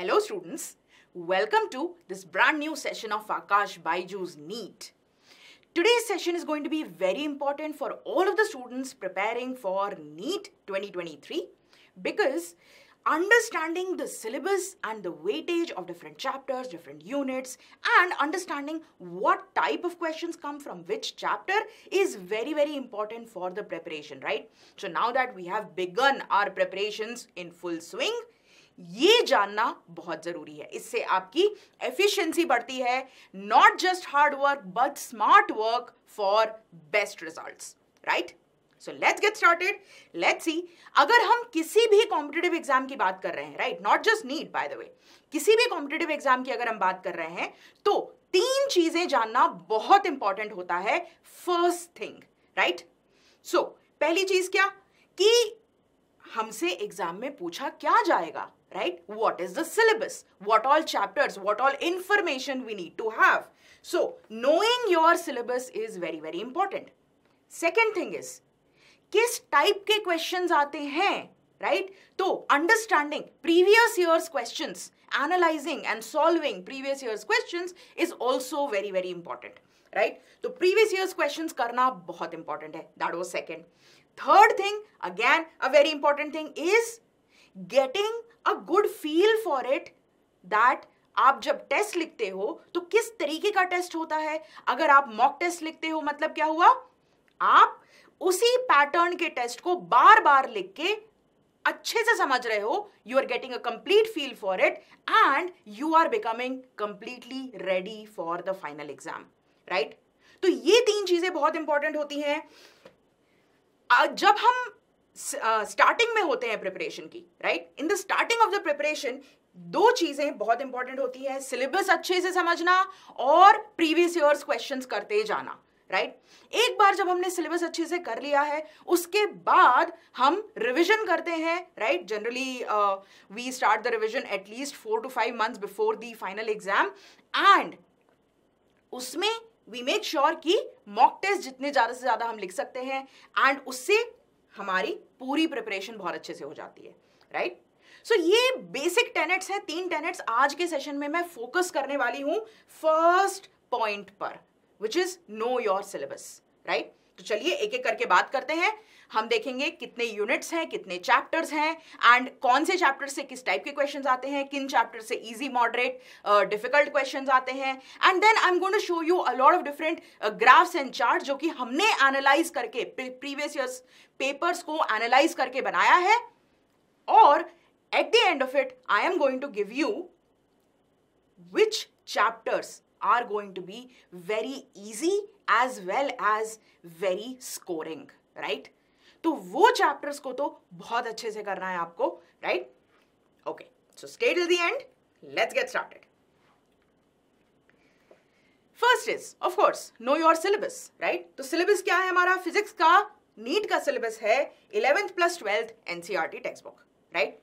Hello students, welcome to this brand new session of Akash Baiju's NEET. Today's session is going to be very important for all of the students preparing for NEET 2023 because understanding the syllabus and the weightage of different chapters, different units and understanding what type of questions come from which chapter is very very important for the preparation, right? So now that we have begun our preparations in full swing, ये जानना बहुत ज़रूरी है इससे आपकी efficiency बढ़ती है not just hard work but smart work for best results right so let's get started let's see अगर हम किसी भी कॉम्पिटेटिव एग्जाम की बात कर रहे हैं right not just NEET by the way किसी भी कॉम्पिटेटिव एग्जाम की अगर हम बात कर रहे हैं तो तीन चीजें जानना बहुत इंपॉर्टेंट होता है फर्स्ट थिंग राइट सो पहली चीज क्या कि हमसे एग्जाम में पूछा क्या जाएगा right? What is the syllabus? What all chapters? What all information we need to have? So, knowing your syllabus is very, very important. Second thing is, किस type के questions आते हैं right? So understanding previous year's questions, analyzing and solving previous year's questions is also very very important, right? So previous year's questions करना बहुत important है. That was second. Third thing, again a very important thing is getting a good feel for it that आप जब test लिखते हो तो किस तरीके का टेस्ट होता है अगर आप मॉक टेस्ट लिखते हो मतलब क्या हुआ आप उसी पैटर्न के टेस्ट को बार बार लिख के अच्छे से समझ रहे हो you are getting a complete feel for it and you are becoming completely ready for the final exam right तो ये तीन चीजें बहुत इंपॉर्टेंट होती हैं जब हम स्टार्टिंग में होते हैं प्रिपरेशन की right in the starting of the preparation दो चीजें बहुत इंपॉर्टेंट होती है सिलेबस अच्छे से समझना और प्रीवियस ईयर्स क्वेश्चंस करते जाना राइट right? एक बार जब हमने सिलेबस अच्छे से कर लिया है उसके बाद हम रिवीजन करते हैं right generally we start the revision at least four to five months before the final exam and उसमें वी मेक श्योर कि मॉक टेस्ट जितने ज़्यादा से ज़्यादा हम लिख सकते हैं एंड उससे हमारी पूरी प्रिपरेशन बहुत अच्छे से हो जाती है राइट right? सो so, ये बेसिक टेनेट्स हैं तीन टेनेट्स आज के सेशन में मैं फोकस करने वाली हूं फर्स्ट पॉइंट पर which is know your syllabus right तो चलिए एक एक करके बात करते हैं हम देखेंगे कितने यूनिट्स हैं कितने चैप्टर्स हैं एंड कौन से चैप्टर से किस टाइप के क्वेश्चन आते हैं किन चैप्टर से ईजी मॉडरेट डिफिकल्ट क्वेश्चन आते हैं and then I am gone to show you a of different graphs and chart जो कि हमने एनालाइज करके प्रीवियस ईयर्स पेपर्स को एनालाइज करके बनाया है और at the end of it I am going to give you which chapters are going to be very easy as well as very scoring right तो वो चैप्टर्स को तो बहुत अच्छे से करना है आपको right okay so state till the end let's get started first is of course know your syllabus right तो सिलेबस क्या है हमारा फिजिक्स का नीट का सिलेबस है eleventh plus twelfth NCERT text book right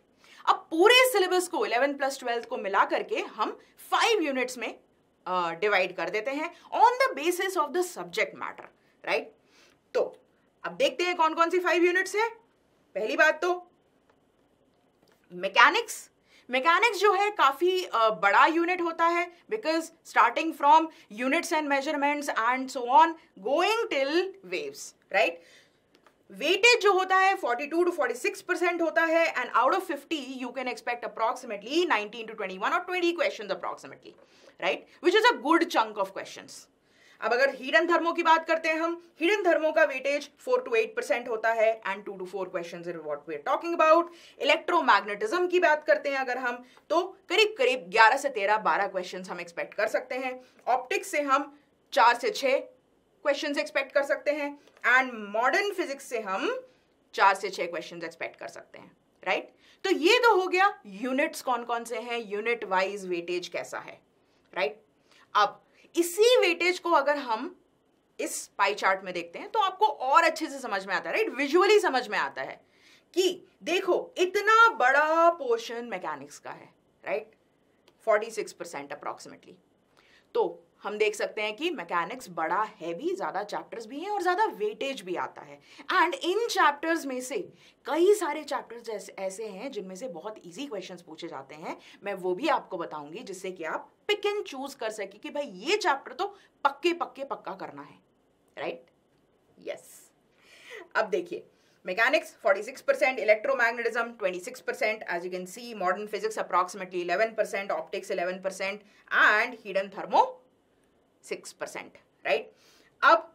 अब पूरे सिलेबस को इलेवेंथ प्लस ट्वेल्थ को मिला करके हम फाइव यूनिट्स में डिवाइड uh, कर देते हैं on the basis of the subject matter right तो अब देखते हैं कौन कौन सी फाइव यूनिट्स है पहली बात तो मैकेनिक्स मैकेनिक्स जो है काफ़ी बड़ा यूनिट होता है because starting from units and measurements and so on going till waves right weightage जो होता है 42 टू 46 परसेंट होता है and out of 50 you can expect approximately 19 to 21 और 20 questions approximately right which is a good chunk of questions अब अगर hidden धर्मों की बात करते हैं हम हिडन धर्मों का weightage four to eight percent होता है and two to four question is what we are talking about electromagnetism की बात करते हैं अगर हम तो करीब करीब ग्यारह से तेरह बारह क्वेश्चन हम एक्सपेक्ट कर सकते हैं ऑप्टिक्स से हम चार से छः क्वेश्चन एक्सपेक्ट कर सकते हैं एंड मॉडर्न फिजिक्स से हम चार से छः क्वेश्चन एक्सपेक्ट कर सकते हैं राइट right? तो ये तो हो गया यूनिट्स कौन कौन से हैं यूनिट वाइज वेटेज कैसा है राइट right? अब इसी वेटेज को अगर हम इस पाई चार्ट में देखते हैं तो आपको और अच्छे से समझ में आता है राइट विजुअली समझ में आता है कि देखो इतना बड़ा पोर्शन मैकेनिक्स का है right forty six percent approximately तो हम देख सकते हैं कि मैकेनिक्स बड़ा है भी ज़्यादा चैप्टर्स भी हैं और ज़्यादा वेटेज भी आता है एंड इन चैप्टर्स में से कई सारे चैप्टर्स ऐसे हैं जिनमें से बहुत इजी क्वेश्चंस पूछे जाते हैं मैं वो भी आपको बताऊंगी जिससे कि आप पिक एंड चूज कर सके कि भाई ये चैप्टर तो पक्के पक्के पक्का करना है राइट right? Yes yes. अब देखिए mechanics 46% percent electromagnetism 26% as you can see modern physics approximately 11% percent optics 11% percent and heat and thermo 6% percent right अब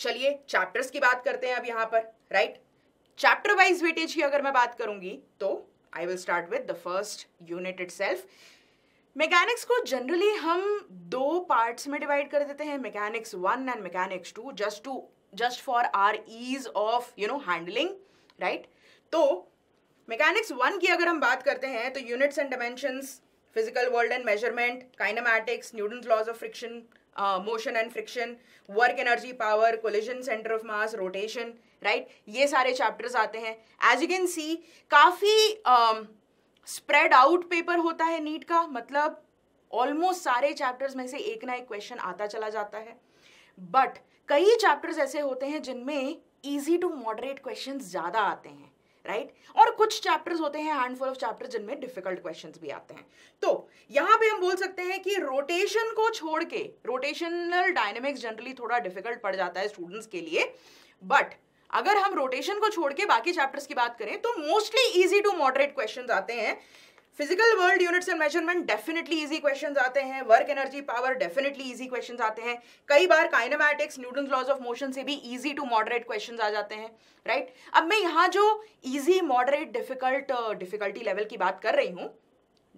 चलिए चैप्टर्स की बात करते हैं अब यहां पर राइट चैप्टर वाइज वेटेज की अगर मैं बात करूंगी तो I will start with the first unit it mechanics को जनरली हम दो पार्ट्स में डिवाइड कर देते हैं mechanics one and mechanics two just to just for our ease of you know handling right तो मैकेनिक्स वन की अगर हम बात करते हैं तो units and dimensions physical world and measurement kinematics Newton laws of friction motion and friction work energy power collision centre of mass rotation right ये सारे चैप्टर्स आते हैं एज यू कैन सी काफ़ी uh, स्प्रेड आउट पेपर होता है NEET का मतलब almost सारे चैप्टर्स में से एक ना एक क्वेश्चन आता चला जाता है बट कई चैप्टर्स ऐसे होते हैं जिनमें ईजी टू मॉडरेट क्वेश्चन ज़्यादा आते हैं राइट right? और कुछ चैप्टर्स होते हैं हैंडफुल ऑफ चैप्टर जिनमें डिफिकल्ट क्वेश्चन भी आते हैं तो यहां पे हम बोल सकते हैं कि रोटेशन को छोड़ के रोटेशनल डायनेमिक्स जनरली थोड़ा डिफिकल्ट पड़ जाता है स्टूडेंट्स के लिए बट अगर हम रोटेशन को छोड़ के बाकी चैप्टर्स की बात करें तो mostly easy to moderate question आते हैं physical world units and measurement definitely easy question आते हैं work energy power definitely easy question आते हैं कई बार kinematics Newton laws of motion से भी इजी टू मॉडरेट क्वेश्चन आ जाते हैं राइट right? अब मैं यहाँ जो easy moderate difficult difficulty level की बात कर रही हूँ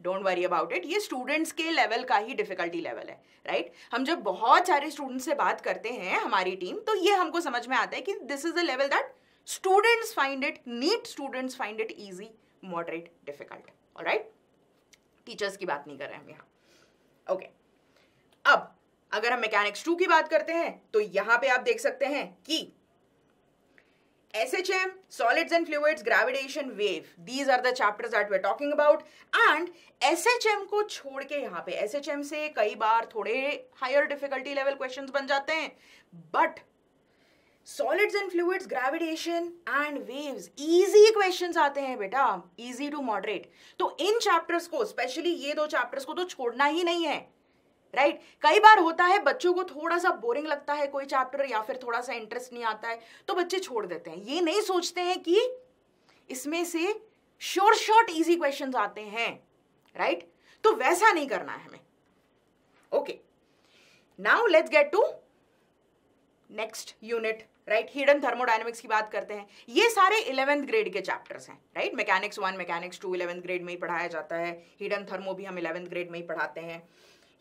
डोंट वरी अबाउट इट ये स्टूडेंट्स के लेवल का ही डिफिकल्टी लेवल है राइट right? हम जब बहुत सारे स्टूडेंट्स से बात करते हैं हमारी टीम तो ये हमको समझ में आता है कि this is a level that students find it NEET students find it easy moderate difficult right teachers की बात नहीं कर रहे हम यहाँ ओके okay. अब अगर हम मैकेनिक्स टू की बात करते हैं तो यहां पे आप देख सकते हैं कि SHM, solids and fluids, gravitation, wave. These are the chapters that we're talking about. And SHM को छोड़ के यहाँ पे SHM से कई बार थोड़े higher difficulty level questions बन जाते हैं But solids and fluids, gravitation and waves easy questions आते हैं बेटा Easy to moderate. तो इन chapters को specially ये दो chapters को तो छोड़ना ही नहीं है राइट right? कई बार होता है बच्चों को थोड़ा सा बोरिंग लगता है कोई चैप्टर या फिर थोड़ा सा इंटरेस्ट नहीं आता है तो बच्चे छोड़ देते हैं ये नहीं सोचते हैं कि इसमें से शोर शॉर्ट इजी क्वेश्चन आते हैं राइट right? तो वैसा नहीं करना है हमें okay now let's get to next unit right heat and thermodynamics की बात करते हैं ये सारे इलेवेंथ ग्रेड के चैप्टर्स हैं right mechanics one mechanics two eleventh grade में ही पढ़ाया जाता है हिडन थर्मो भी हम इलेवेंथ ग्रेड में ही पढ़ाते हैं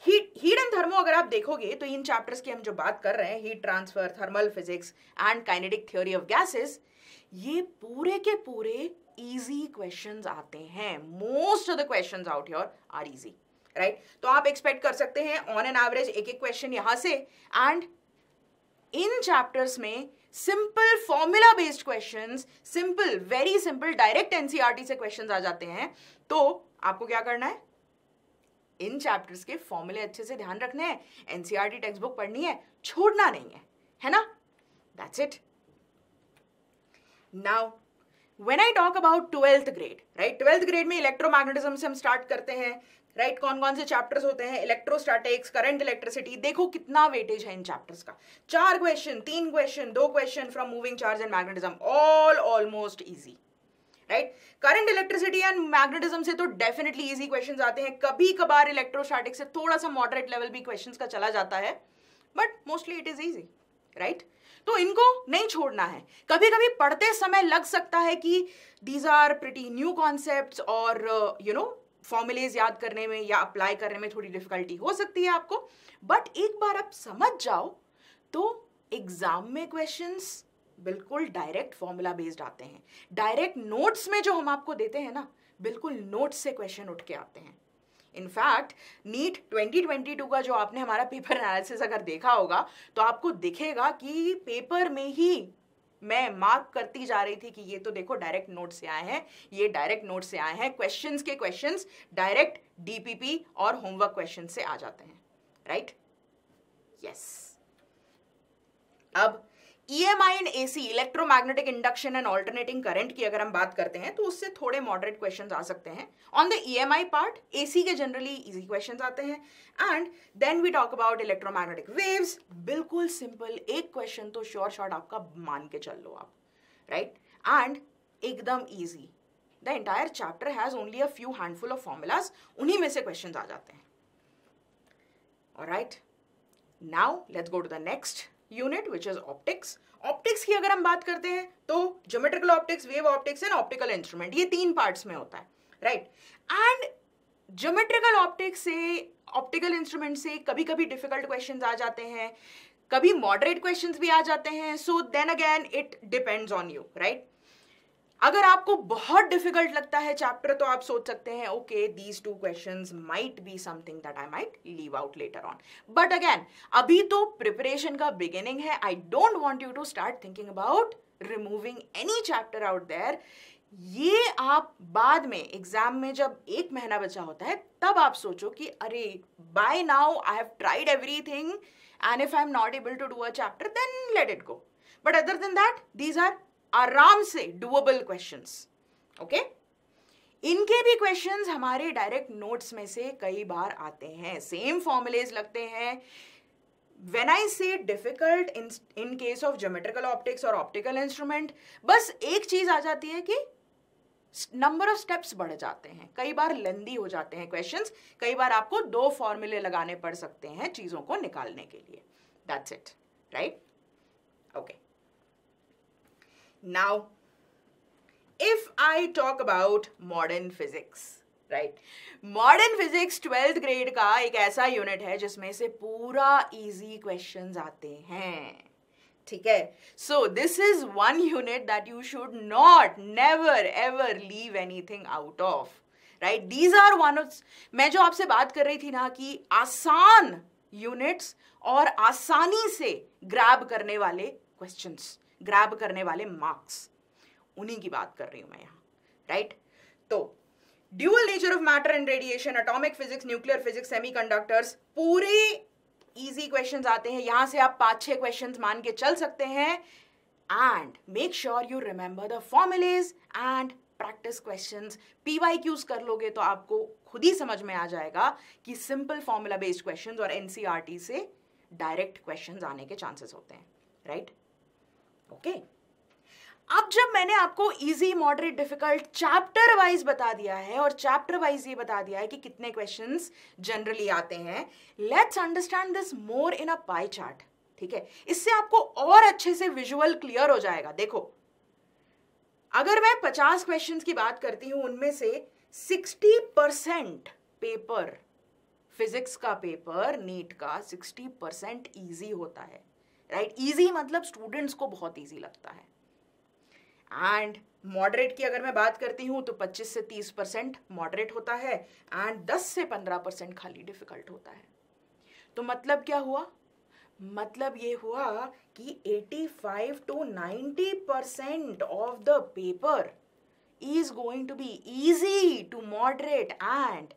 हीट एंड थर्मो अगर आप देखोगे तो इन चैप्टर्स की हम जो बात कर रहे हैं heat transfer thermal physics and kinetic theory of gases ये पूरे के पूरे इजी क्वेश्चंस आते हैं most of the questions out here are easy right तो आप एक्सपेक्ट कर सकते हैं ऑन एन एवरेज एक एक क्वेश्चन यहां से एंड इन चैप्टर्स में simple formula based questions simple very simple direct NCERT से क्वेश्चंस आ जाते हैं तो आपको क्या करना है इन चैप्टर्स के फॉर्मूले अच्छे से ध्यान रखने हैं एनसीईआरटी टेक्स्ट बुक पढ़नी है छोड़ना नहीं है है ना that's it now when I talk about twelfth grade right twelfth grade में इलेक्ट्रोमैग्नेटिज्म से हम स्टार्ट करते हैं राइट right, कौन कौन से चैप्टर्स होते हैं इलेक्ट्रोस्टैटिक्स करंट इलेक्ट्रिसिटी देखो कितना वेटेज है इन चैप्टर्स का चार क्वेश्चन तीन क्वेश्चन दो question from moving charge and magnetism all almost easy right current electricity and magnetism से तो डेफिनेटली इजी क्वेश्चंस आते हैं कभी कभार इलेक्ट्रोस्टैटिक से थोड़ा सा मॉडरेट लेवल भी क्वेश्चंस का चला जाता है but mostly it is easy right तो इनको नहीं छोड़ना है कभी कभी पढ़ते समय लग सकता है कि these are pretty new concept और यू नो फॉर्मुलेज याद करने में या अप्लाई करने में थोड़ी डिफिकल्टी हो सकती है आपको बट एक बार आप समझ जाओ तो एग्जाम में क्वेश्चंस बिल्कुल डायरेक्ट फॉर्मूला बेस्ड आते हैं डायरेक्ट नोट्स में जो हम आपको देते हैं ना बिल्कुल नोट्स से क्वेश्चन उठ के आते हैं इनफैक्ट नीट 2022 का जो आपने हमारा पेपर एनालिसिस अगर देखा होगा तो आपको दिखेगा कि पेपर में ही मैं मार्क करती जा रही थी कि ये तो देखो डायरेक्ट नोट से आए हैं ये डायरेक्ट नोट से आए हैं क्वेश्चंस के क्वेश्चंस डायरेक्ट डीपीपी और होमवर्क क्वेश्चन से आ जाते हैं राइट right? Yes yes. अब EMI and AC electromagnetic induction and alternating current की अगर हम बात करते हैं तो उससे थोड़े मॉडरेट क्वेश्चंस आ सकते हैं on the EMI part AC के जनरली इजी क्वेश्चंस आते हैं and then we talk about electromagnetic waves बिल्कुल सिंपल एक क्वेश्चन तो श्योर शॉर्ट आपका मान के चल लो आप राइट एंड एकदम easy the entire chapter has only a few handful of formulas उन्हीं में से क्वेश्चन आ जाते हैं right now let's go to the next unit which is optics optics की अगर हम बात करते हैं तो geometrical optics wave optics and optical instrument ये तीन पार्ट्स में होता है राइट एंड जोमेट्रिकल ऑप्टिक्स से ऑप्टिकल इंस्ट्रूमेंट से कभी कभी डिफिकल्ट क्वेश्चन आ जाते हैं कभी मॉडरेट क्वेश्चन भी आ जाते हैं so then again it depends on you right अगर आपको बहुत डिफिकल्ट लगता है चैप्टर तो आप सोच सकते हैं okay these two question might be something that I might leave out later on but again अभी तो प्रिपरेशन का बिगिनिंग है I don't want you to start thinking about removing any chapter out there ये आप बाद में exam में जब एक महीना बचा होता है तब आप सोचो कि अरे by now I have tried thing and if I am not able to do a chapter then let it go but other than that these are आराम से डुअबल क्वेश्चन ओके इनके भी क्वेश्चन हमारे डायरेक्ट नोट्स में से कई बार आते हैं सेम फॉर्मुलेज लगते हैं when i say difficult in in case of geometrical optics or optical instrument बस एक चीज आ जाती है कि नंबर ऑफ स्टेप्स बढ़ जाते हैं कई बार लेंदी हो जाते हैं क्वेश्चन कई बार आपको दो फॉर्मूले लगाने पड़ सकते हैं चीजों को निकालने के लिए that's it right okay Now, if I talk about modern physics, right modern physics twelfth grade का एक ऐसा यूनिट है जिसमें से पूरा इजी क्वेश्चन आते हैं ठीक है so this is one unit that you should not never ever leave anything out of right these are one of मैं जो आपसे बात कर रही थी ना कि आसान यूनिट्स और आसानी से ग्रैब करने वाले क्वेश्चंस ग्रैब करने वाले मार्क्स उन्हीं की बात कर रही हूं मैं यहां राइट तो dual nature of matter and radiation atomic physics nuclear physics semiconductors पूरे इजी क्वेश्चंस आते हैं यहां से आप पांच छह क्वेश्चंस मान के चल सकते हैं and make sure you remember the formulas and practice questions क्यूज कर लोगे तो आपको खुद ही समझ में आ जाएगा कि सिंपल फॉर्मूला बेस्ड क्वेश्चंस और एनसीईआरटी e से डायरेक्ट क्वेश्चंस आने के चांसेस होते हैं राइट right? ओके अब जब मैंने आपको easy moderate difficult chapter wise बता दिया है और चैप्टर वाइज ये बता दिया है कि कितने क्वेश्चंस जनरली आते हैं let's understand this more in a pie chart ठीक है इससे आपको और अच्छे से विजुअल क्लियर हो जाएगा देखो अगर मैं 50 क्वेश्चंस की बात करती हूं उनमें से 60 परसेंट पेपर फिजिक्स का पेपर नीट का 60 परसेंट ईजी होता है राइट right? ईजी मतलब स्टूडेंट्स को बहुत ईजी लगता है एंड मॉडरेट की अगर मैं बात करती हूँ तो 25 से 30 परसेंट मॉडरेट होता है एंड 10 से 15 परसेंट खाली डिफिकल्ट होता है तो मतलब क्या हुआ मतलब ये हुआ कि 85 to ninety percent of the paper is going to be easy to moderate and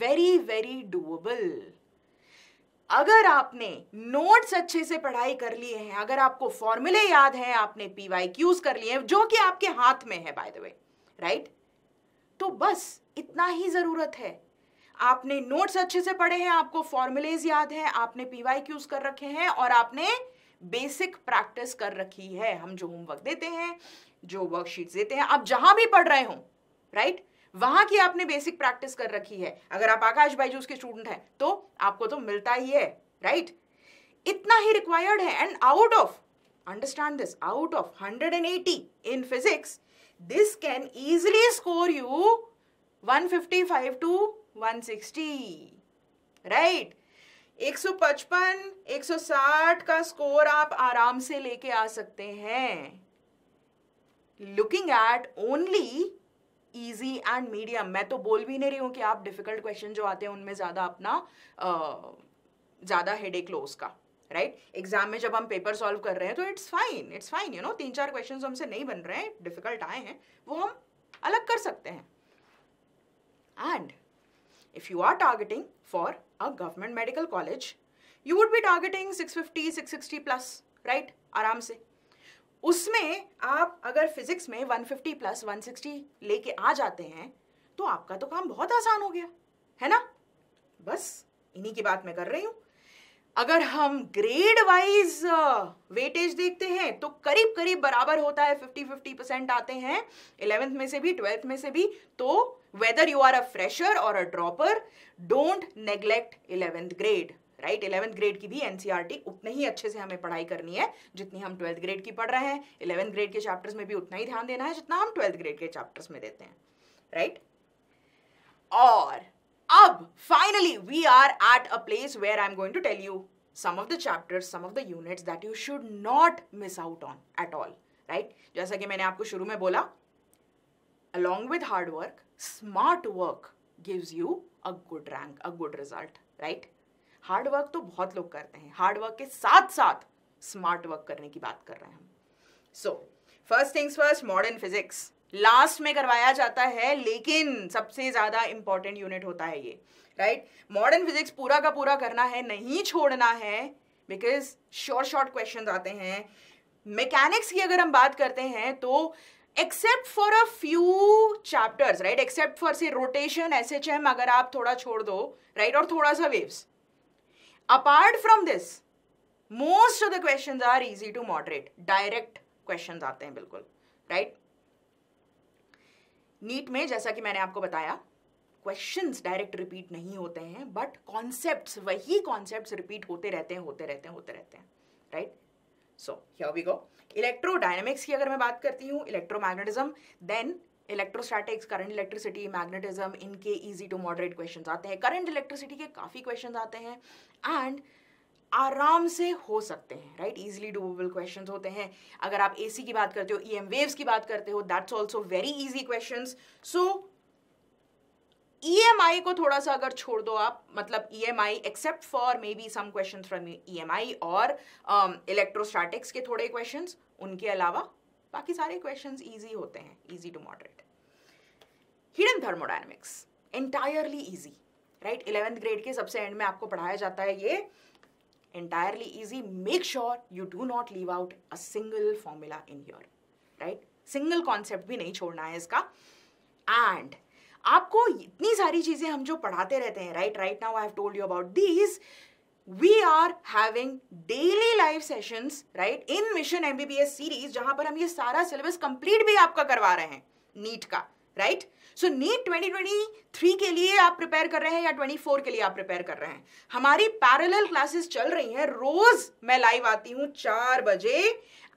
very very doable अगर आपने नोट्स अच्छे से पढ़ाई कर लिए हैं अगर आपको फॉर्मूले याद हैं आपने पीवाई क्यूज कर लिए हैं जो कि आपके हाथ में है बाय द वे राइट तो बस इतना ही जरूरत है आपने नोट्स अच्छे से पढ़े हैं आपको फॉर्मूलेज याद हैं आपने पीवाई क्यूज कर रखे हैं और आपने बेसिक प्रैक्टिस कर रखी है हम जो होमवर्क देते हैं जो वर्कशीट देते हैं आप जहां भी पढ़ रहे हो राइट right? वहां की आपने बेसिक प्रैक्टिस कर रखी है अगर आप आकाश बाईजूस के स्टूडेंट हैं तो आपको तो मिलता ही है राइट right? इतना ही रिक्वायर्ड है and out of this can out score 180 one fifty five to one sixty right 155 सौ 160 right 155 160 का स्कोर आप आराम से लेके आ सकते हैं looking at only easy and medium मैं तो बोल भी नहीं रही हूँ कि आप डिफिकल्ट क्वेश्चन जो आते हैं उनमें ज़्यादा अपना ज़्यादा हेड एक लोस का राइट right? एग्जाम में जब हम पेपर सॉल्व कर रहे हैं तो it's fine it's fine you know तीन चार क्वेश्चन हमसे नहीं बन रहे हैं डिफिकल्ट आए हैं वो हम अलग कर सकते हैं and if you are targeting for a government medical college you would be targeting 650 660 plus right आराम से उसमें आप अगर फिजिक्स में 150 प्लस 160 लेके आ जाते हैं तो आपका तो काम बहुत आसान हो गया है ना बस इन्हीं की बात मैं कर रही हूं अगर हम ग्रेड वाइज वेटेज देखते हैं तो करीब करीब बराबर होता है 50 50 परसेंट आते हैं इलेवेंथ में से भी ट्वेल्थ में से भी तो whether you are a fresher और a dropper don't neglect eleventh grade right eleventh grade की भी एनसीईआरटी e उतनी ही अच्छे से हमें पढ़ाई करनी है जितनी हम ट्वेल्थ ग्रेड की पढ़ रहे हैं इलेवंथ ग्रेड के चैप्टर्स में भी उतना ही ध्यान देना है जितना हम ट्वेल्थ ग्रेड के चैप्टर्स में देते हैं राइट और अब finally we are at a place where I am going to tell you some of the chapters some of the units that you should not miss out on at all right जैसा कि मैंने आपको शुरू में बोला along with hard work smart work gives you a good rank a good result right hard work तो बहुत लोग करते हैं हार्ड वर्क के साथ साथ स्मार्ट वर्क करने की बात कर रहे हैं हम so first things first modern physics last में करवाया जाता है लेकिन सबसे ज्यादा इंपॉर्टेंट यूनिट होता है ये राइट मॉडर्न फिजिक्स पूरा का पूरा करना है नहीं छोड़ना है बिकॉज शॉर्ट शॉर्ट क्वेश्चन आते हैं मैकेनिक्स की अगर हम बात करते हैं तो except for a few chapters right except for से रोटेशन एस एच एम अगर आप थोड़ा छोड़ दो राइट right? और थोड़ा सा waves apart from this most of the question are easy to moderate direct question आते हैं बिल्कुल राइट right? नीट में जैसा कि मैंने आपको बताया क्वेश्चन डायरेक्ट रिपीट नहीं होते हैं बट कॉन्सेप्ट वही कॉन्सेप्ट रिपीट होते रहते हैं होते रहते हैं होते रहते हैं right so here we go dynamics की अगर मैं बात करती हूँ electromagnetism then electrostatics current electricity magnetism इनके इजी टू मॉडरेट क्वेश्चन आते हैं करंट इलेक्ट्रिसिटी के काफ़ी क्वेश्चन आते हैं एंड आराम से हो सकते हैं राइट इजिली डूबल क्वेश्चन होते हैं अगर आप ए की बात करते हो ई एम वेव्स की बात करते हो that's also very easy question so E को थोड़ा सा अगर छोड़ दो आप मतलब E M I except for maybe some question from E और इलेक्ट्रोस्टैटिक्स um, के थोड़े क्वेश्चन उनके अलावा बाकी सारे क्वेश्चन ईजी होते हैं easy to moderate heat and thermodynamics entirely easy right eleventh grade के सबसे एंड में आपको पढ़ाया जाता है ये entirely easy make sure you do not leave out a single formula in your right single concept भी नहीं छोड़ना है इसका एंड आपको इतनी सारी चीज़ें हम जो पढ़ाते रहते हैं right right now I have told you about these we are having daily live sessions right in mission MBBS series जहां पर हम ये सारा सिलेबस कंप्लीट भी आपका करवा रहे हैं नीट का राइट सो नीट 2023 के लिए आप प्रिपेयर कर रहे हैं या 24 के लिए आप प्रिपेयर कर रहे हैं हमारी पैरेलल क्लासेस चल रही हैं रोज मैं लाइव आती हूँ चार बजे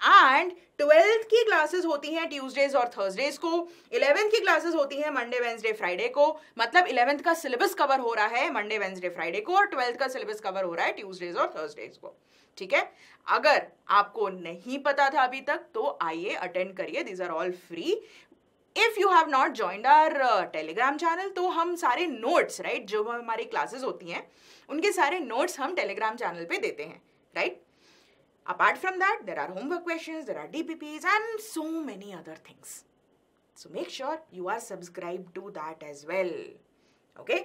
एंड ट्वेल्थ की क्लासेस होती हैं ट्यूसडेज और थर्सडेज को इलेवेंथ की क्लासेस होती हैं मंडे वेंसडे फ्राइडे को मतलब इलेवेंथ का सिलेबस कवर हो रहा है मंडे वेंसडे फ्राइडे को और ट्वेल्थ का सिलेबस कवर हो रहा है ट्यूसडेज और थर्सडेज को ठीक है अगर आपको नहीं पता था अभी तक तो आइए अटेंड करिए these are all free if you have not joined our Telegram channel तो हम सारे नोट्स राइट right, जो हमारी क्लासेस होती हैं उनके सारे नोट्स हम टेलीग्राम चैनल पे देते हैं right right? Apart from that, there are homework questions, there are DPPs and so many other things. So make sure you are subscribed to that as well. Okay?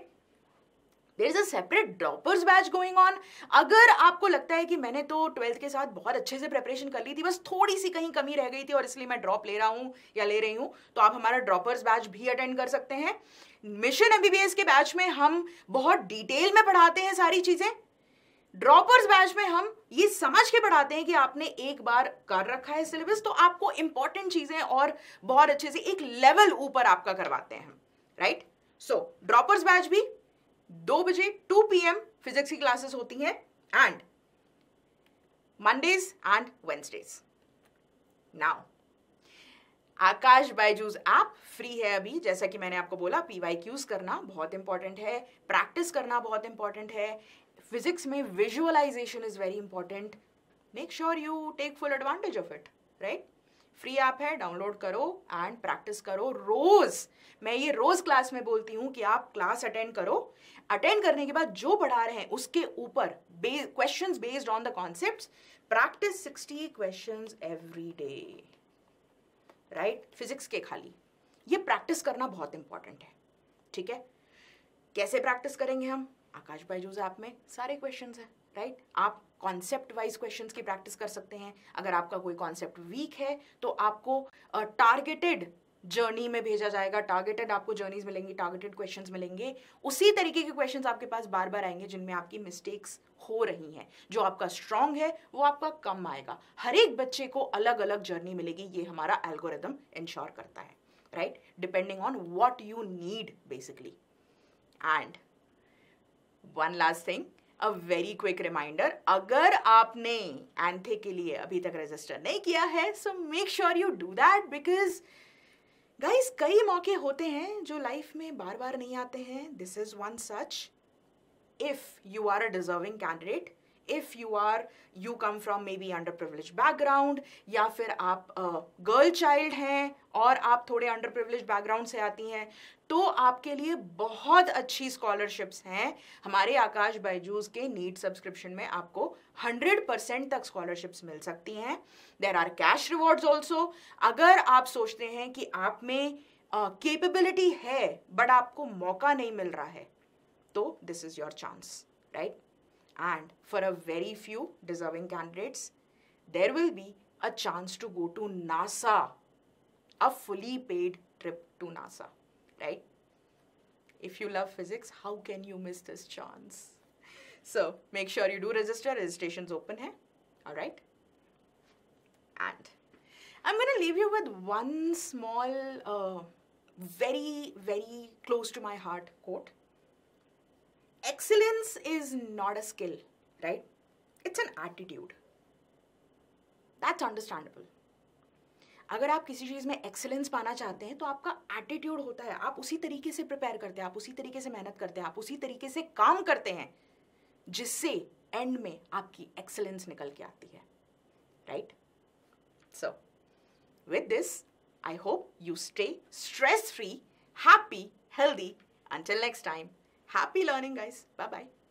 There is a separate droppers batch going on अगर आपको लगता है कि मैंने तो twelfth के साथ बहुत अच्छे से प्रेपरेशन कर ली थी बस थोड़ी सी कहीं कमी रह गई थी और इसलिए मैं ड्रॉप ले रहा हूँ या ले रही हूँ तो आप हमारा ड्रॉपर्स बैच भी अटेंड कर सकते हैं मिशन एमबीबीएस के बैच में हम बहुत डिटेल में पढ़ाते हैं सारी चीज़ें ड्रॉपर्स बैच में हम ये समझ के पढ़ाते हैं कि आपने एक बार कर रखा है सिलेबस तो आपको इंपॉर्टेंट चीजें और बहुत अच्छे से एक लेवल ऊपर आपका करवाते हैं राइट सो ड्रॉपर्स बैच भी दो बजे टू पी फिजिक्स की क्लासेस होती हैं and Mondays and Wednesdays now Aakash Byju's app free है अभी जैसा कि मैंने आपको बोला पीवाई क्यूज करना बहुत इंपॉर्टेंट है प्रैक्टिस करना बहुत इंपॉर्टेंट है फिजिक्स में visualisation is very important make sure you take full advantage of it right free app है डाउनलोड करो एंड प्रैक्टिस करो रोज मैं ये रोज क्लास में बोलती हूँ कि आप क्लास अटेंड करो अटेंड करने के बाद जो पढ़ा रहे हैं उसके ऊपर question based on the concept practice sixty question every day right physics के खाली ये प्रैक्टिस करना बहुत इंपॉर्टेंट है ठीक है कैसे प्रैक्टिस करेंगे हम आकाश बाइजूज ऐप में सारे क्वेश्चन हैं राइट आप कॉन्सेप्ट वाइज क्वेश्चंस की प्रैक्टिस कर सकते हैं अगर आपका कोई कॉन्सेप्ट वीक है तो आपको टारगेटेड uh, जर्नी में भेजा जाएगा टारगेटेड आपको जर्नीज मिलेंगी टारगेटेड क्वेश्चंस मिलेंगे उसी तरीके के क्वेश्चंस आपके पास बार बार आएंगे जिनमें आपकी मिस्टेक्स हो रही हैं जो आपका स्ट्रांग है वो आपका कम आएगा हर एक बच्चे को अलग अलग जर्नी मिलेगी ये हमारा एल्गोरिदम इंश्योर करता है right depending on what you need basically and one last thing a very quick reminder अगर आपने एंथे के लिए अभी तक रजिस्टर नहीं किया है so make sure you do that because guys कई मौके होते हैं जो लाइफ में बार बार नहीं आते हैं this is one such if you are a deserving candidate if you are you come from maybe under privilege background या फिर आप गर्ल uh, चाइल्ड हैं और आप थोड़े अंडर प्रिवलेज बैकग्राउंड से आती हैं तो आपके लिए बहुत अच्छी स्कॉलरशिप्स हैं हमारे आकाश बायजूस के नीट सब्सक्रिप्शन में आपको 100 परसेंट तक स्कॉलरशिप्स मिल सकती हैं there are cash rewards also अगर आप सोचते हैं कि आप में केपेबिलिटी uh, है बट आपको मौका नहीं मिल रहा है तो this is your chance right and for a very few deserving candidates, there will be a chance to go to NASA, a fully paid trip to NASA, right? If you love physics, how can you miss this chance? So make sure you do register, registration's open here, all right? And I'm going to leave you with one small, uh, very, very close to my heart quote excellence is not a skill, right? It's an attitude. That's understandable. अगर आप किसी चीज़ में excellence पाना चाहते हैं तो आपका attitude होता है आप उसी तरीके से प्रिपेयर करते हैं आप उसी तरीके से मेहनत करते हैं आप उसी तरीके से काम करते हैं जिससे एंड में आपकी एक्सेलेंस निकल के आती है right so with this I hope you stay stress free happy healthy until next time Happy learning, guys. Bye-bye.